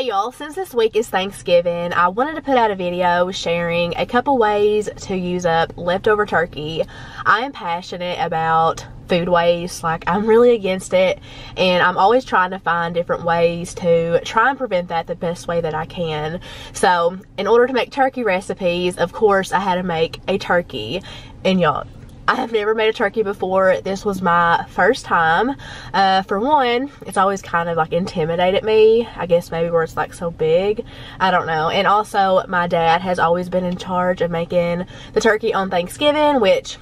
Hey y'all, since this week is Thanksgiving, I wanted to put out a video sharing a couple ways to use up leftover turkey. I am passionate about food waste. Like, I'm really against it, and I'm always trying to find different ways to try and prevent that the best way that I can. So, in order to make turkey recipes, of course, I had to make a turkey. And y'all, I have never made a turkey before. This was my first time. Uh, for one, it's always kind of like intimidated me. I guess maybe where it's like so big. I don't know. And also my dad has always been in charge of making the turkey on Thanksgiving, which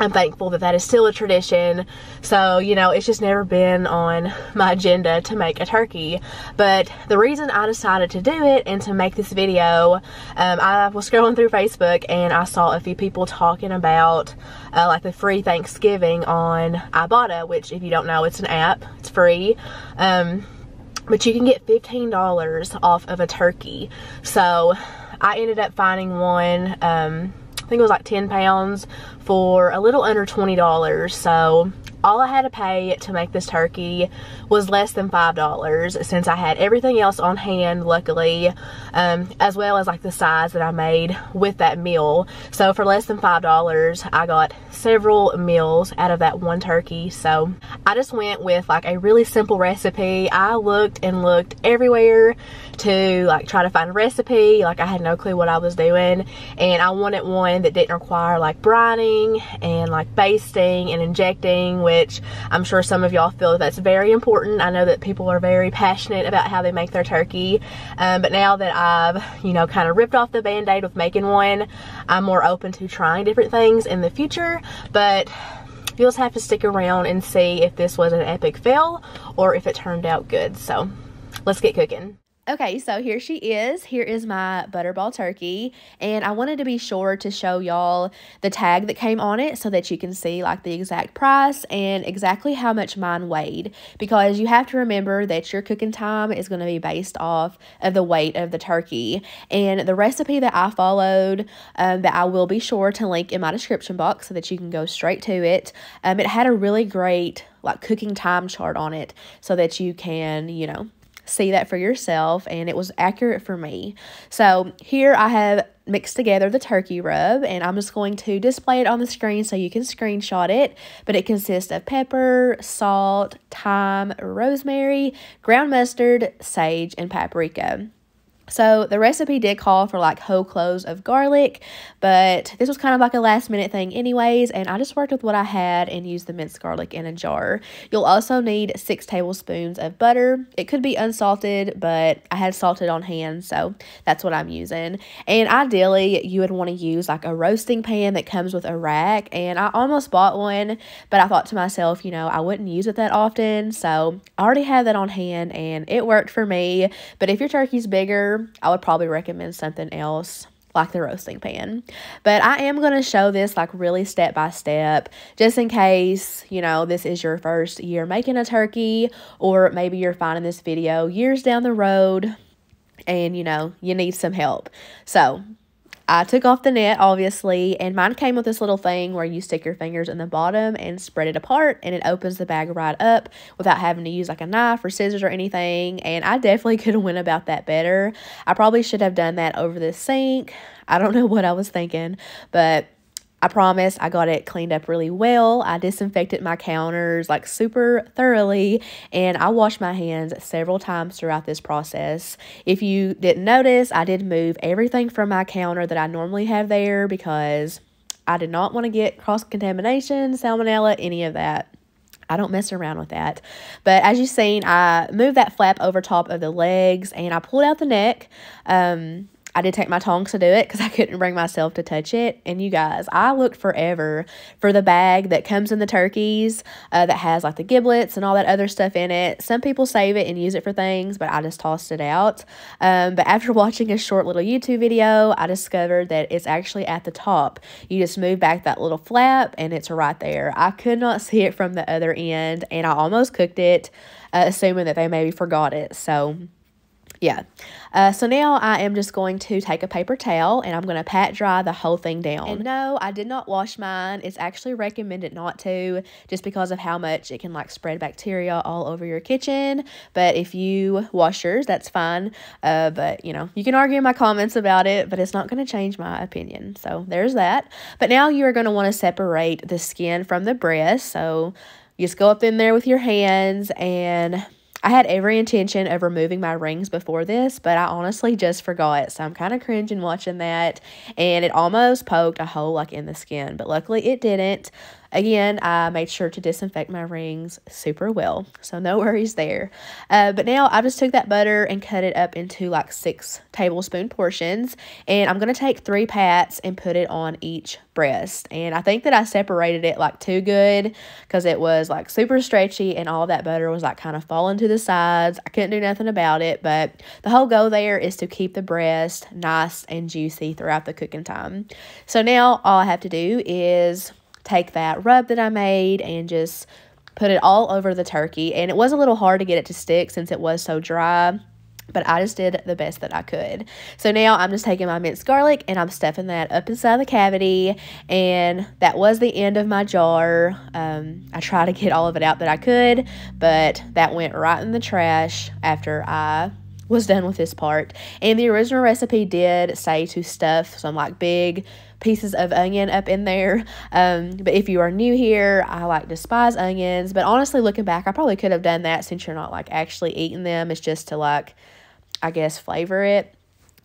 I'm thankful that that is still a tradition. So, you know, it's just never been on my agenda to make a turkey. But the reason I decided to do it and to make this video, um, I was scrolling through Facebook and I saw a few people talking about uh, like the free Thanksgiving on Ibotta, which if you don't know, it's an app, it's free. Um, but you can get $15 off of a turkey. So I ended up finding one, um, think it was like 10 pounds for a little under $20. So all I had to pay to make this turkey was less than $5 since I had everything else on hand, luckily, um, as well as like the size that I made with that meal. So for less than $5, I got several meals out of that one turkey. So I just went with like a really simple recipe. I looked and looked everywhere to like try to find a recipe. Like I had no clue what I was doing. And I wanted one that didn't require like brining and like basting and injecting, which I'm sure some of y'all feel that's very important. I know that people are very passionate about how they make their turkey. Um, but now that I've, you know, kind of ripped off the band-aid with making one, I'm more open to trying different things in the future. But you'll just have to stick around and see if this was an epic fail or if it turned out good. So let's get cooking. Okay, so here she is. Here is my butterball turkey. And I wanted to be sure to show y'all the tag that came on it so that you can see like the exact price and exactly how much mine weighed. Because you have to remember that your cooking time is going to be based off of the weight of the turkey. And the recipe that I followed um, that I will be sure to link in my description box so that you can go straight to it. Um, it had a really great like cooking time chart on it so that you can, you know, see that for yourself, and it was accurate for me. So here I have mixed together the turkey rub, and I'm just going to display it on the screen so you can screenshot it. But it consists of pepper, salt, thyme, rosemary, ground mustard, sage, and paprika. So the recipe did call for like whole cloves of garlic, but this was kind of like a last minute thing anyways, and I just worked with what I had and used the minced garlic in a jar. You'll also need six tablespoons of butter. It could be unsalted, but I had salted on hand, so that's what I'm using. And ideally, you would want to use like a roasting pan that comes with a rack, and I almost bought one, but I thought to myself, you know, I wouldn't use it that often, so I already had that on hand, and it worked for me, but if your turkey's bigger, I would probably recommend something else like the roasting pan. But I am going to show this like really step by step just in case, you know, this is your first year making a turkey or maybe you're finding this video years down the road and you know, you need some help. So, I took off the net, obviously, and mine came with this little thing where you stick your fingers in the bottom and spread it apart, and it opens the bag right up without having to use like a knife or scissors or anything. And I definitely could have went about that better. I probably should have done that over the sink. I don't know what I was thinking, but I promise I got it cleaned up really well. I disinfected my counters like super thoroughly and I washed my hands several times throughout this process. If you didn't notice, I did move everything from my counter that I normally have there because I did not want to get cross contamination, salmonella, any of that. I don't mess around with that. But as you've seen, I moved that flap over top of the legs and I pulled out the neck. Um, I did take my tongs to do it because I couldn't bring myself to touch it. And you guys, I looked forever for the bag that comes in the turkeys uh, that has like the giblets and all that other stuff in it. Some people save it and use it for things, but I just tossed it out. Um, but after watching a short little YouTube video, I discovered that it's actually at the top. You just move back that little flap and it's right there. I could not see it from the other end and I almost cooked it, uh, assuming that they maybe forgot it. So, yeah. Uh, so now I am just going to take a paper towel and I'm going to pat dry the whole thing down. And no, I did not wash mine. It's actually recommended not to just because of how much it can like spread bacteria all over your kitchen. But if you wash yours, that's fine. Uh, but you know, you can argue in my comments about it, but it's not going to change my opinion. So there's that. But now you are going to want to separate the skin from the breast. So just go up in there with your hands and I had every intention of removing my rings before this, but I honestly just forgot. So I'm kind of cringing watching that. And it almost poked a hole like in the skin, but luckily it didn't. Again, I made sure to disinfect my rings super well, so no worries there. Uh, but now I just took that butter and cut it up into like six tablespoon portions, and I'm going to take three pats and put it on each breast. And I think that I separated it like too good because it was like super stretchy and all that butter was like kind of falling to the sides. I couldn't do nothing about it, but the whole goal there is to keep the breast nice and juicy throughout the cooking time. So now all I have to do is take that rub that I made and just put it all over the turkey. And it was a little hard to get it to stick since it was so dry but I just did the best that I could. So now I'm just taking my minced garlic and I'm stuffing that up inside the cavity. And that was the end of my jar. Um, I tried to get all of it out that I could, but that went right in the trash after I was done with this part. And the original recipe did say to stuff some like big pieces of onion up in there. Um, but if you are new here, I like despise onions. But honestly, looking back, I probably could have done that since you're not like actually eating them. It's just to like, I guess, flavor it.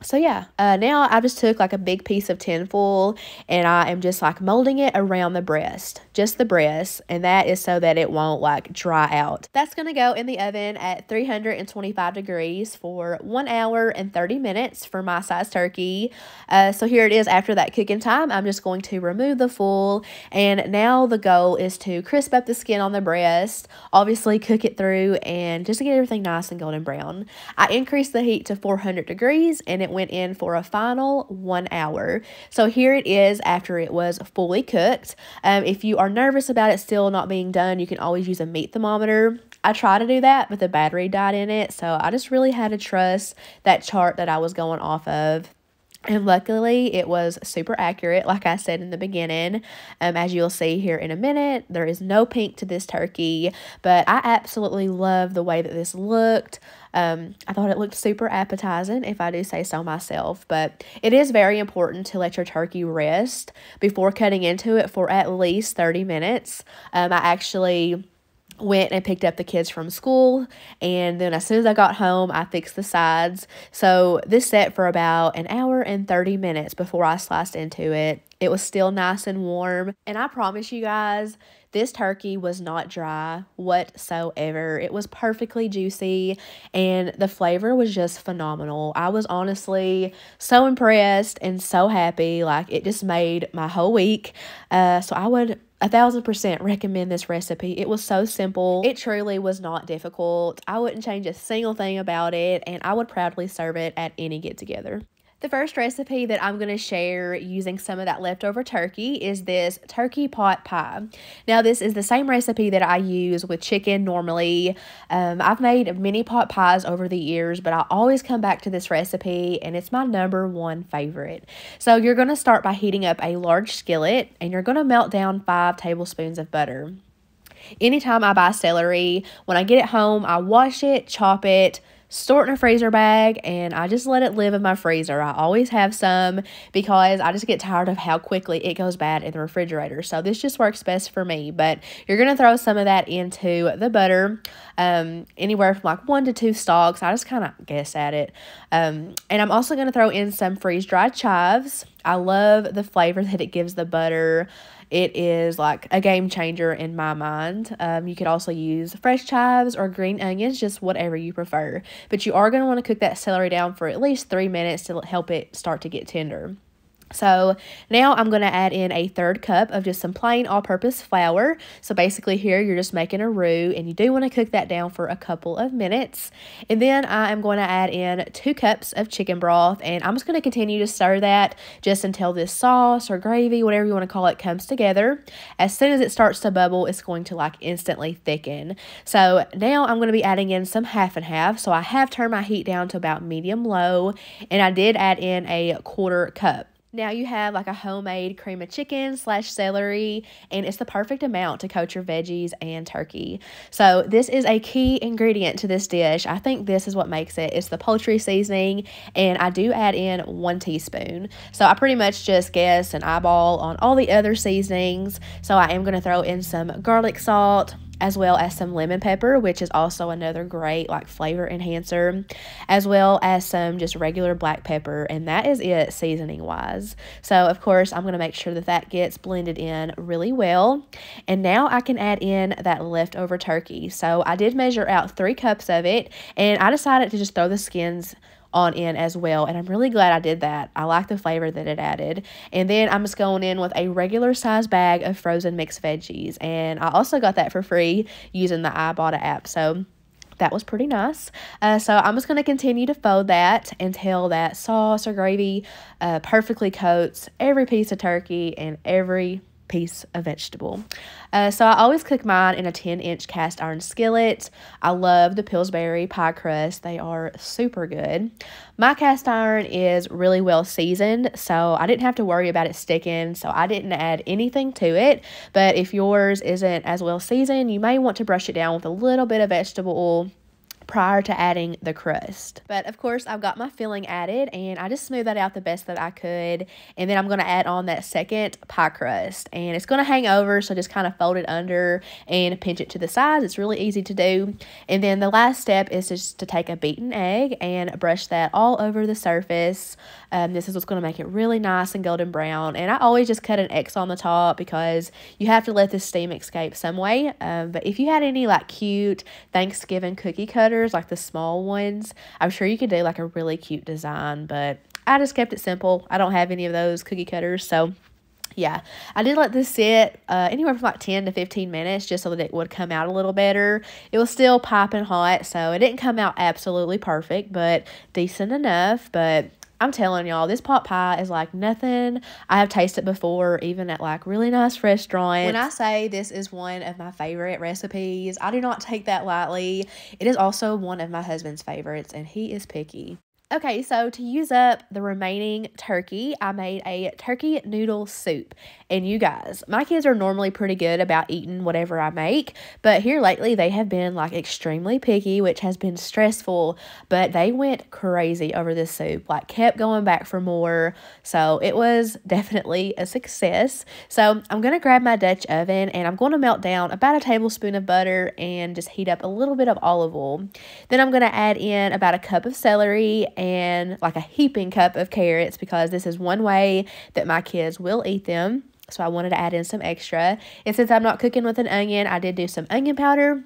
So yeah, uh, now I just took like a big piece of tinfoil and I am just like molding it around the breast just the breast, and that is so that it won't like dry out. That's gonna go in the oven at 325 degrees for one hour and 30 minutes for my size turkey. Uh, so here it is after that cooking time. I'm just going to remove the full, and now the goal is to crisp up the skin on the breast, obviously cook it through, and just to get everything nice and golden brown. I increased the heat to 400 degrees, and it went in for a final one hour. So here it is after it was fully cooked. Um, if you are are nervous about it still not being done, you can always use a meat thermometer. I try to do that, but the battery died in it, so I just really had to trust that chart that I was going off of. And luckily, it was super accurate, like I said in the beginning. Um, as you'll see here in a minute, there is no pink to this turkey, but I absolutely love the way that this looked. Um, I thought it looked super appetizing, if I do say so myself, but it is very important to let your turkey rest before cutting into it for at least 30 minutes. Um, I actually went and picked up the kids from school and then as soon as I got home I fixed the sides. So this set for about an hour and 30 minutes before I sliced into it it was still nice and warm. And I promise you guys, this turkey was not dry whatsoever. It was perfectly juicy and the flavor was just phenomenal. I was honestly so impressed and so happy. Like it just made my whole week. Uh, so I would a thousand percent recommend this recipe. It was so simple. It truly was not difficult. I wouldn't change a single thing about it and I would proudly serve it at any get together. The first recipe that I'm going to share using some of that leftover turkey is this turkey pot pie. Now, this is the same recipe that I use with chicken normally. Um, I've made many pot pies over the years, but I always come back to this recipe and it's my number one favorite. So, you're going to start by heating up a large skillet and you're going to melt down five tablespoons of butter. Anytime I buy celery, when I get it home, I wash it, chop it, store it in a freezer bag and I just let it live in my freezer. I always have some because I just get tired of how quickly it goes bad in the refrigerator. So this just works best for me, but you're going to throw some of that into the butter, um, anywhere from like one to two stalks. I just kind of guess at it. Um, and I'm also going to throw in some freeze-dried chives. I love the flavor that it gives the butter it is like a game changer in my mind. Um, you could also use fresh chives or green onions, just whatever you prefer. But you are going to want to cook that celery down for at least three minutes to help it start to get tender. So now I'm going to add in a third cup of just some plain all-purpose flour. So basically here you're just making a roux and you do want to cook that down for a couple of minutes. And then I am going to add in two cups of chicken broth and I'm just going to continue to stir that just until this sauce or gravy, whatever you want to call it, comes together. As soon as it starts to bubble, it's going to like instantly thicken. So now I'm going to be adding in some half and half. So I have turned my heat down to about medium low and I did add in a quarter cup. Now you have like a homemade cream of chicken slash celery, and it's the perfect amount to coat your veggies and turkey. So this is a key ingredient to this dish. I think this is what makes it. It's the poultry seasoning, and I do add in one teaspoon. So I pretty much just guess and eyeball on all the other seasonings. So I am going to throw in some garlic salt, as well as some lemon pepper, which is also another great like flavor enhancer, as well as some just regular black pepper. And that is it seasoning wise. So of course, I'm going to make sure that that gets blended in really well. And now I can add in that leftover turkey. So I did measure out three cups of it and I decided to just throw the skins on in as well. And I'm really glad I did that. I like the flavor that it added. And then I'm just going in with a regular size bag of frozen mixed veggies. And I also got that for free using the Ibotta app. So that was pretty nice. Uh, so I'm just going to continue to fold that until that sauce or gravy uh, perfectly coats every piece of turkey and every piece of vegetable. Uh, so I always cook mine in a 10 inch cast iron skillet. I love the Pillsbury pie crust. They are super good. My cast iron is really well seasoned, so I didn't have to worry about it sticking, so I didn't add anything to it. But if yours isn't as well seasoned, you may want to brush it down with a little bit of vegetable oil prior to adding the crust. But of course, I've got my filling added and I just smooth that out the best that I could. And then I'm going to add on that second pie crust and it's going to hang over. So just kind of fold it under and pinch it to the sides. It's really easy to do. And then the last step is just to take a beaten egg and brush that all over the surface. Um, this is what's going to make it really nice and golden brown. And I always just cut an X on the top because you have to let the steam escape some way. Um, but if you had any like cute Thanksgiving cookie cutter letters, like the small ones. I'm sure you could do like a really cute design, but I just kept it simple. I don't have any of those cookie cutters, so yeah, I did let this sit uh, anywhere from like 10 to 15 minutes just so that it would come out a little better. It was still piping hot, so it didn't come out absolutely perfect, but decent enough. But I'm telling y'all, this pot pie is like nothing I have tasted before, even at like really nice restaurants. When I say this is one of my favorite recipes, I do not take that lightly. It is also one of my husband's favorites, and he is picky. Okay, so to use up the remaining turkey, I made a turkey noodle soup. And you guys, my kids are normally pretty good about eating whatever I make, but here lately they have been like extremely picky, which has been stressful, but they went crazy over this soup, like kept going back for more. So it was definitely a success. So I'm going to grab my Dutch oven and I'm going to melt down about a tablespoon of butter and just heat up a little bit of olive oil. Then I'm going to add in about a cup of celery and like a heaping cup of carrots because this is one way that my kids will eat them. So I wanted to add in some extra. And since I'm not cooking with an onion, I did do some onion powder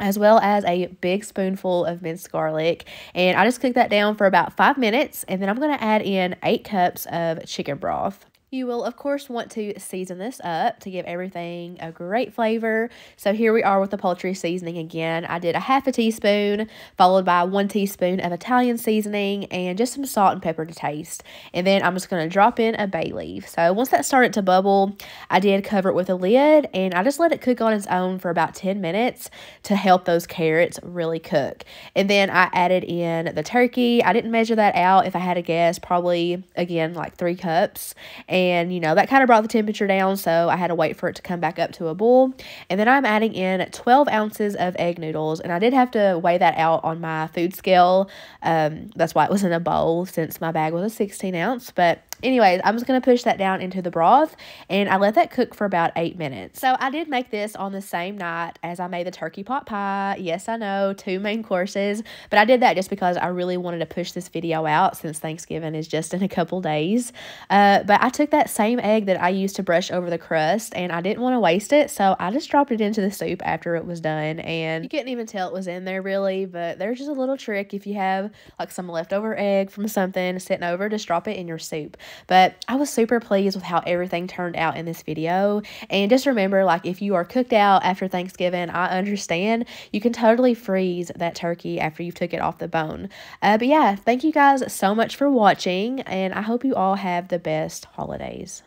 as well as a big spoonful of minced garlic. And I just cook that down for about five minutes. And then I'm going to add in eight cups of chicken broth. You will, of course, want to season this up to give everything a great flavor. So here we are with the poultry seasoning again. I did a half a teaspoon followed by one teaspoon of Italian seasoning and just some salt and pepper to taste. And then I'm just going to drop in a bay leaf. So once that started to bubble, I did cover it with a lid and I just let it cook on its own for about 10 minutes to help those carrots really cook. And then I added in the turkey. I didn't measure that out. If I had a guess, probably, again, like three cups. And and, you know, that kind of brought the temperature down, so I had to wait for it to come back up to a boil. And then I'm adding in 12 ounces of egg noodles. And I did have to weigh that out on my food scale. Um, that's why it was in a bowl since my bag was a 16 ounce, but anyways, I'm just going to push that down into the broth and I let that cook for about eight minutes. So I did make this on the same night as I made the turkey pot pie. Yes, I know, two main courses, but I did that just because I really wanted to push this video out since Thanksgiving is just in a couple days. Uh, but I took that same egg that I used to brush over the crust and I didn't want to waste it, so I just dropped it into the soup after it was done and you couldn't even tell it was in there really, but there's just a little trick if you have like some leftover egg from something sitting over, just drop it in your soup. But I was super pleased with how everything turned out in this video. And just remember, like, if you are cooked out after Thanksgiving, I understand. You can totally freeze that turkey after you took it off the bone. Uh, but yeah, thank you guys so much for watching. And I hope you all have the best holidays.